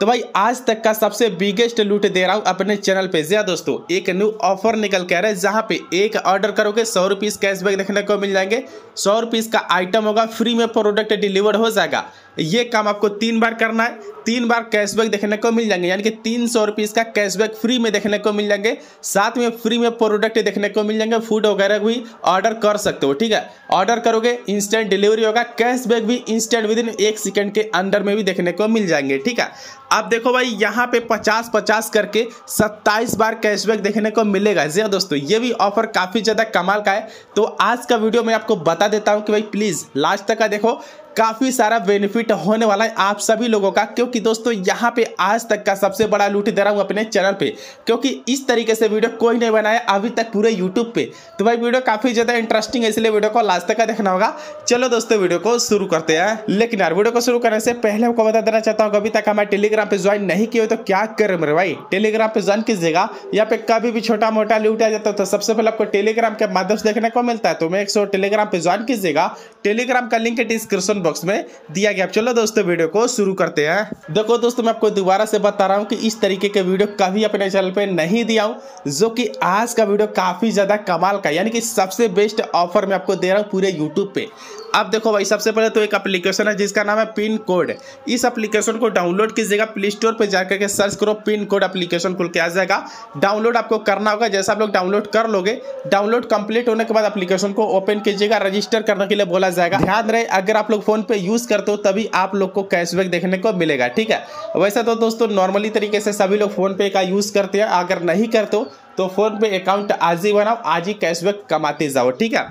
तो भाई आज तक का सबसे बिगेस्ट लूट दे रहा हूँ अपने चैनल पे जी हाँ दोस्तों एक न्यू ऑफर निकल के आ रहा है जहाँ पे एक ऑर्डर करोगे सौ रुपीज़ कैशबैक देखने को मिल जाएंगे सौ रुपीज़ का आइटम होगा फ्री में प्रोडक्ट डिलीवर हो जाएगा ये काम आपको तीन बार करना है तीन बार कैशबैक देखने को मिल जाएंगे यानी कि तीन सौ रुपये इसका कैशबैक फ्री में देखने को मिल जाएंगे साथ में फ्री में प्रोडक्ट देखने को मिल जाएंगे फूड वगैरह भी ऑर्डर कर सकते हो ठीक है ऑर्डर करोगे इंस्टेंट डिलीवरी होगा कैशबैक भी इंस्टेंट विद इन एक सेकेंड के अंदर में भी देखने को मिल जाएंगे ठीक है अब देखो भाई यहाँ पे पचास पचास करके सत्ताईस बार कैशबैक देखने को मिलेगा जी हाँ दोस्तों ये भी ऑफर काफ़ी ज़्यादा कमाल का है तो आज का वीडियो मैं आपको बता देता हूँ कि भाई प्लीज़ लास्ट तक का देखो काफ़ी सारा बेनिफिट होने वाला है आप सभी लोगों का क्योंकि दोस्तों यहाँ पे आज तक का सबसे बड़ा लूट दे रहा हूँ अपने चैनल पे क्योंकि इस तरीके से वीडियो कोई नहीं बनाया अभी तक पूरे यूट्यूब पे तो भाई वीडियो काफ़ी ज़्यादा इंटरेस्टिंग है इसलिए वीडियो को लास्ट तक का देखना होगा चलो दोस्तों वीडियो को शुरू करते हैं लेकिन यार वीडियो को शुरू करने से पहले आपको बता देना चाहता हूँ अभी तक हमारे टेलीग्राम पे ज्वाइन नहीं किया तो क्या कर मेरे भाई टेलीग्राम पे ज्वाइन कीजिएगा या पे कभी भी छोटा मोटा लूट आ जाता है तो सबसे पहले आपको टेलीग्राम के माध्यम से देखने को मिलता है तो मैं एक टेलीग्राम पे ज्वाइन कीजिएगा टेलीग्राम का लिंक डिस्क्रिप्शन बॉक्स में दिया गया चलो दोस्तों वीडियो को शुरू करते हैं देखो दोस्तों मैं आपको दोबारा से बता रहा हूँ कि इस तरीके के वीडियो कभी अपने चैनल पर नहीं दिया हूँ जो कि आज का वीडियो काफ़ी ज़्यादा कमाल का यानी कि सबसे बेस्ट ऑफर मैं आपको दे रहा हूँ पूरे यूट्यूब पे अब देखो भाई सबसे पहले तो एक एप्लीकेशन है जिसका नाम है पिन कोड इस एप्लीकेशन को डाउनलोड कीजिएगा प्ले स्टोर पर जाकर के सर्च करो पिन कोड एप्लीकेशन खुल के आ जाएगा डाउनलोड आपको करना होगा जैसा आप लोग डाउनलोड कर लोगे डाउनलोड कंप्लीट होने के बाद एप्लीकेशन को ओपन कीजिएगा रजिस्टर करने के लिए बोला जाएगा ध्यान रहे अगर आप लोग फोन पे यूज करते हो तभी आप लोग को कैशबैक देखने को मिलेगा ठीक है वैसे तो दोस्तों नॉर्मली तरीके से सभी लोग फोन पे का यूज करते हैं अगर नहीं करते हो तो फोन पे अकाउंट आज ही बनाओ आज ही कैशबैक कमाते जाओ ठीक है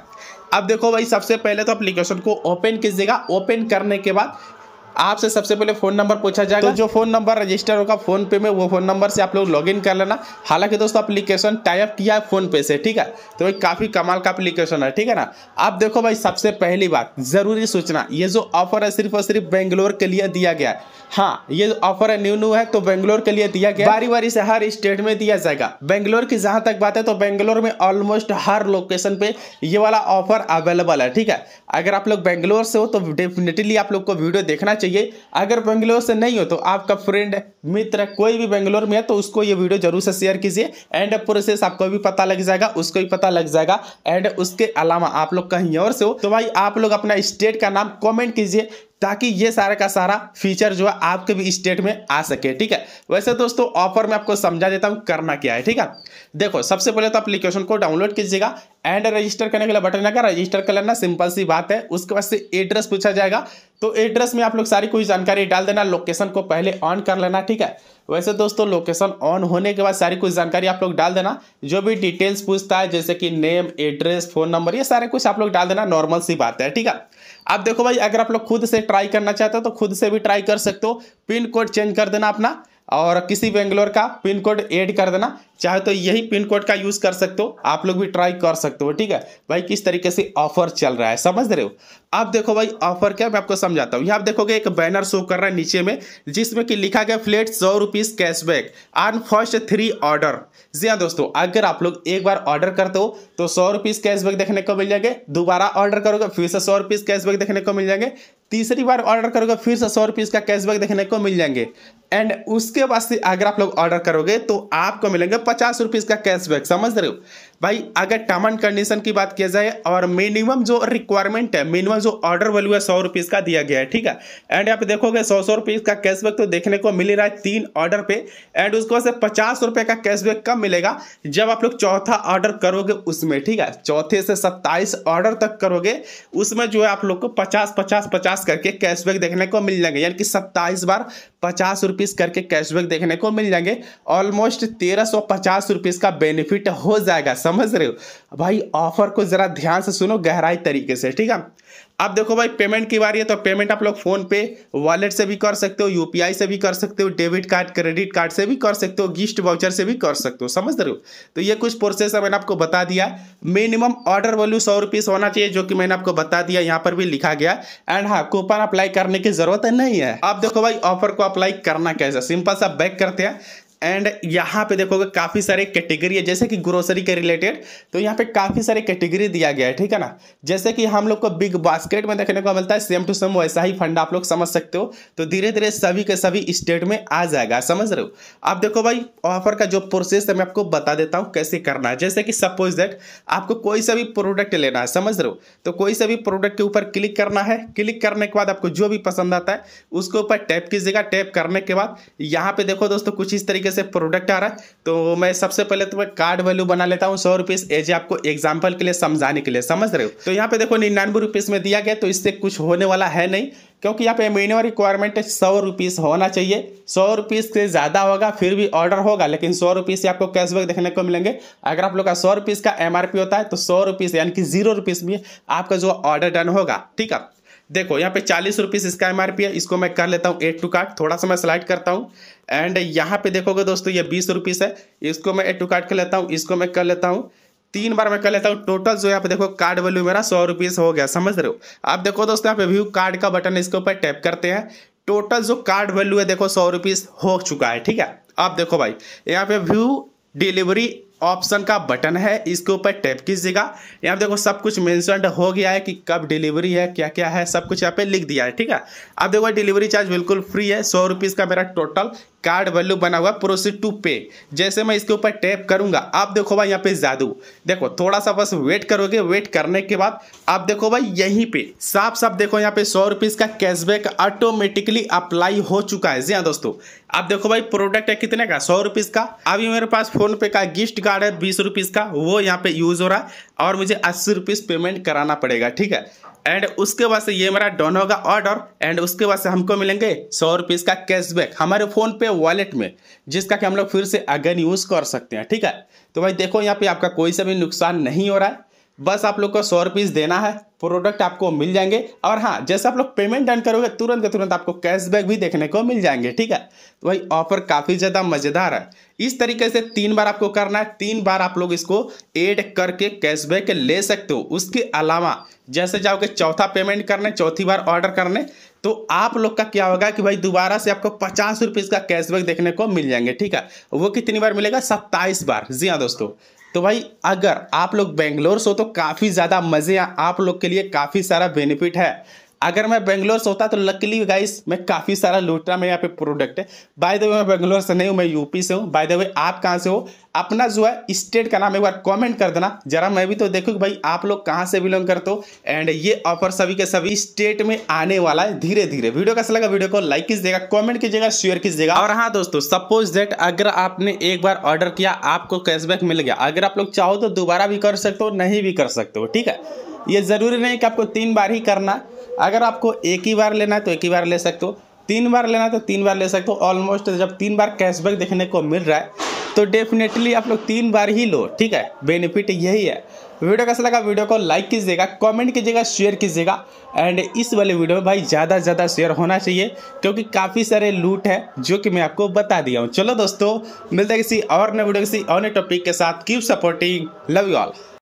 अब देखो भाई सबसे पहले तो एप्लीकेशन को ओपन कीजिएगा ओपन करने के बाद आपसे सबसे पहले फ़ोन नंबर पूछा जाएगा तो जो फ़ोन नंबर रजिस्टर होगा फोन पे में वो फ़ोन नंबर से आप लोग लॉग कर लेना हालांकि दोस्तों अप्लीकेशन टाइप किया है फोन पे से ठीक है तो भाई काफ़ी कमाल का अप्लीकेशन है ठीक है ना आप देखो भाई सबसे पहली बात ज़रूरी सूचना ये जो ऑफर है सिर्फ और सिर्फ बेंगलोर के लिए दिया गया है हाँ ये ऑफर है न्यू न्यू है तो बेंगलोर के लिए दिया गया बारी बारी से हर स्टेट में दिया जाएगा बेंगलोर की जहां तक बात है तो बेंगलोर में ऑलमोस्ट हर लोकेशन पे ये वाला ऑफर अवेलेबल है ठीक है अगर आप लोग बेंगलोर से हो तो डेफिनेटली आप लोग को वीडियो देखना चाहिए चाहिए अगर बेंगलोर से नहीं हो तो आपका फ्रेंड मित्र कोई भी बेंगलोर में है तो उसको ये वीडियो जरूर से शेयर कीजिए एंड प्रोसेस आपको भी पता लग जाएगा उसको भी पता लग जाएगा एंड उसके अलावा आप लोग कहीं और से हो तो भाई आप लोग अपना स्टेट का नाम कॉमेंट कीजिए ताकि ये सारा का सारा फीचर जो है आपके भी स्टेट में आ सके ठीक है वैसे दोस्तों ऑफर में आपको समझा देता हूँ करना क्या है ठीक है देखो सबसे पहले तो एप्लीकेशन को डाउनलोड कीजिएगा एंड रजिस्टर करने के लिए बटन लगा रजिस्टर कर लेना सिंपल सी बात है उसके बाद से एड्रेस पूछा जाएगा तो एड्रेस में आप लोग सारी कोई जानकारी डाल देना लोकेशन को पहले ऑन कर लेना ठीक है वैसे दोस्तों लोकेशन ऑन होने के बाद सारी कुछ जानकारी आप लोग डाल देना जो भी डिटेल्स पूछता है जैसे कि नेम एड्रेस फोन नंबर ये सारे कुछ आप लोग डाल देना नॉर्मल सी बात है ठीक है अब देखो भाई अगर आप लोग खुद से ट्राई करना चाहते हो तो खुद से भी ट्राई कर सकते हो पिन कोड चेंज कर देना अपना और किसी बेंगलोर का पिन कोड ऐड कर देना चाहे तो यही पिन कोड का यूज़ कर सकते हो आप लोग भी ट्राई कर सकते हो ठीक है भाई किस तरीके से ऑफर चल रहा है समझ रहे हो अब देखो भाई ऑफर क्या मैं आपको समझाता हूँ यहाँ आप देखोगे एक बैनर शो कर रहा है नीचे में जिसमें कि लिखा गया फ्लेट सौ rupees cashback on first three order जी हाँ दोस्तों अगर आप लोग एक बार ऑर्डर करते हो तो सौ रुपीज़ कैशबैक देखने को मिल जाएंगे दोबारा ऑर्डर करोगे फिर से सौ रुपीज़ कैशबैक देखने को मिल जाएंगे तीसरी बार ऑर्डर करोगे फिर से सौ रुपीज़ का कैशबैक देखने को मिल जाएंगे एंड उसके बाद से अगर आप लोग ऑर्डर करोगे तो आपको मिलेंगे पचास रुपीज़ का कैशबैक समझ रहे हो भाई अगर टर्म एंड कंडीशन की बात किया जाए और मिनिमम जो रिक्वायरमेंट है मिनिमम जो ऑर्डर वैल्यू है सौ रुपीज़ का दिया गया है ठीक है एंड आप देखोगे सौ सौ रुपीज़ का कैशबैक तो देखने को मिल रहा है तीन ऑर्डर पे एंड उसके बाद से पचास रुपये का कैशबैक कब मिलेगा जब आप लोग चौथा ऑर्डर करोगे उसमें ठीक है चौथे से सत्ताईस ऑर्डर तक करोगे उसमें जो है आप लोग को पचास पचास पचास करके कैशबैक देखने को मिल जाएगा यानी कि सत्ताईस बार पचास रुपीज़ करके कैशबैक देखने को मिल जाएंगे ऑलमोस्ट तेरह सौ पचास रुपीज़ का बेनिफिट हो जाएगा समझ रहे हो भाई ऑफर को ज़रा ध्यान से सुनो गहराई तरीके से ठीक है अब देखो भाई पेमेंट की बारी है तो पेमेंट आप लोग फोन पे वॉलेट से भी कर सकते हो यूपीआई से भी कर सकते हो डेबिट कार्ड क्रेडिट कार्ड से भी कर सकते हो गिफ्ट वाउचर से भी कर सकते हो समझ रहे हो तो ये कुछ प्रोसेस है मैंने आपको बता दिया मिनिमम ऑर्डर वैल्यू सौ रुपीज़ होना चाहिए जो कि मैंने आपको बता दिया यहाँ पर भी लिखा गया एंड हाँ कूपन अप्लाई करने की जरूरत नहीं है आप देखो भाई ऑफर को अप्लाई करना कैसे सिंपल सा बैक करते हैं एंड यहाँ पे देखोगे काफ़ी सारे कैटेगरी है जैसे कि ग्रोसरी के रिलेटेड तो यहाँ पे काफ़ी सारे कैटेगरी दिया गया है ठीक है ना जैसे कि हम लोग को बिग बास्केट में देखने को मिलता है सेम टू सेम वैसा ही फंड आप लोग समझ सकते हो तो धीरे धीरे सभी के सभी स्टेट में आ जाएगा समझ रहे हो आप देखो भाई ऑफर का जो प्रोसेस है मैं आपको बता देता हूँ कैसे करना है जैसे कि सपोज दैट आपको कोई सा भी प्रोडक्ट लेना है समझ रहे हो तो कोई सा भी प्रोडक्ट के ऊपर क्लिक करना है क्लिक करने के बाद आपको जो भी पसंद आता है उसके ऊपर टैप कीजिएगा टैप करने के बाद यहाँ पे देखो दोस्तों कुछ इस तरीके तरीके से प्रोडक्ट आ रहा है तो मैं सबसे पहले तो मैं कार्ड वैल्यू बना लेता हूँ सौ रुपीस एज आपको एग्जाम्पल के लिए समझाने के लिए समझ रहे हो तो यहाँ पे देखो निन्यानवे रुपीस में दिया गया तो इससे कुछ होने वाला है नहीं क्योंकि यहाँ पे मिनिमम रिक्वायरमेंट सौ रुपीस होना चाहिए सौ रुपीस से ज़्यादा होगा फिर भी ऑर्डर होगा लेकिन सौ रुपीस से आपको कैशबैक देखने को मिलेंगे अगर आप लोग का सौ रुपीस का एमआरपी होता है तो सौ रुपीस यानी कि जीरो रुपीस में आपका जो ऑर्डर डन होगा ठीक है देखो यहाँ पे चालीस रुपीस इसका एम है इसको मैं कर लेता हूँ एट टू कार्ट थोड़ा सा मैं स्लाइड करता हूँ एंड यहाँ पे देखोगे दोस्तों ये बीस रुपीस है इसको मैं एट टू कार्ट कर लेता हूँ इसको मैं कर लेता हूँ तीन बार मैं कर लेता हूँ टोटल जो यहाँ पे देखो कार्ड वैल्यू मेरा सौ रुपीज़ हो गया समझ रहे हो आप देखो दोस्तों यहाँ पे व्यू कार्ड का बटन इसके ऊपर टैप करते हैं टोटल जो कार्ड वैल्यू है देखो सौ रुपीज़ हो चुका है ठीक है आप देखो भाई यहाँ पे व्यू डिलीवरी ऑप्शन का बटन है इसके ऊपर टैप कीजिएगा यहाँ देखो सब कुछ मेंशन हो गया है कि कब डिलीवरी है क्या क्या है सब कुछ यहाँ पे लिख दिया है ठीक है अब देखो डिलीवरी चार्ज बिल्कुल फ्री है सौ रुपीज़ का मेरा टोटल कार्ड वैल्यू बना हुआ प्रोसीड टू पे जैसे मैं इसके ऊपर टैप करूंगा आप देखो भाई यहाँ पे जादू देखो थोड़ा सा बस वेट करोगे वेट करने के बाद आप देखो भाई यहीं पे साफ साफ देखो यहाँ पे सौ रुपीज़ का कैशबैक ऑटोमेटिकली अप्लाई हो चुका है जी हाँ दोस्तों अब देखो भाई प्रोडक्ट है कितने का सौ रुपीज़ का अभी मेरे पास फोन पे का गिफ्ट कार्ड है बीस रुपीज़ का वो यहाँ पे यूज़ हो रहा है और मुझे अस्सी रुपीज़ पेमेंट कराना पड़ेगा ठीक है एंड उसके बाद से ये मेरा डन होगा ऑर्डर एंड उसके बाद से हमको मिलेंगे सौ रुपीज़ का कैशबैक हमारे फ़ोन पे वॉलेट में जिसका कि हम लोग फिर से अगेन यूज़ कर सकते हैं ठीक है तो भाई देखो यहाँ पे आपका कोई सा भी नुकसान नहीं हो रहा है बस आप लोग को सौ रुपीज़ देना है प्रोडक्ट आपको मिल जाएंगे और हाँ जैसे आप लोग पेमेंट डन करोगे तुरंत के तुरंत आपको कैशबैक भी देखने को मिल जाएंगे ठीक है तो भाई ऑफर काफ़ी ज़्यादा मज़ेदार है इस तरीके से तीन बार आपको करना है तीन बार आप लोग इसको ऐड करके कैशबैक ले सकते हो उसके अलावा जैसे जाओगे चौथा पेमेंट करने चौथी बार ऑर्डर करने तो आप लोग का क्या होगा कि भाई दोबारा से आपको पचास रुपीज़ का कैशबैक देखने को मिल जाएंगे ठीक है वो कितनी बार मिलेगा सत्ताईस बार जी हाँ दोस्तों तो भाई अगर आप लोग बेंगलोर से हो तो काफ़ी ज़्यादा मज़े आप लोग के लिए काफ़ी सारा बेनिफिट है अगर मैं बेंगलोर से होता तो लकली गाइस मैं काफ़ी सारा लूटा मेरे यहाँ पे प्रोडक्ट है बाय द वे मैं बेंगलोर से नहीं हूँ मैं यूपी से हूँ बाय द वे आप कहाँ से हो अपना जो है स्टेट का नाम एक बार कमेंट कर देना जरा मैं भी तो देखूँ कि भाई आप लोग कहाँ से बिलोंग करते हो एंड ये ऑफर सभी के सभी स्टेट में आने वाला है धीरे धीरे वीडियो कैसा लगा वीडियो को लाइक कीजिएगा कॉमेंट कीजिएगा शेयर कीजिएगा और हाँ दोस्तों सपोज दैट अगर आपने एक बार ऑर्डर किया आपको कैशबैक मिल गया अगर आप लोग चाहो तो दोबारा भी कर सकते हो नहीं भी कर सकते हो ठीक है ये ज़रूरी नहीं कि आपको तीन बार ही करना अगर आपको एक ही बार लेना है तो एक ही बार ले सकते हो तीन बार लेना है तो तीन बार ले सकते हो ऑलमोस्ट जब तीन बार कैशबैक देखने को मिल रहा है तो डेफिनेटली आप लोग तीन बार ही लो ठीक है बेनिफिट यही है वीडियो कैसा लगा वीडियो को लाइक कीजिएगा कमेंट कीजिएगा शेयर कीजिएगा एंड इस वाले वीडियो में भाई ज़्यादा से ज़्यादा शेयर होना चाहिए क्योंकि काफ़ी सारे लूट है जो कि मैं आपको बता दिया हूँ चलो दोस्तों मिलते हैं किसी और नए वीडियो किसी और नए टॉपिक के साथ keep supporting love you all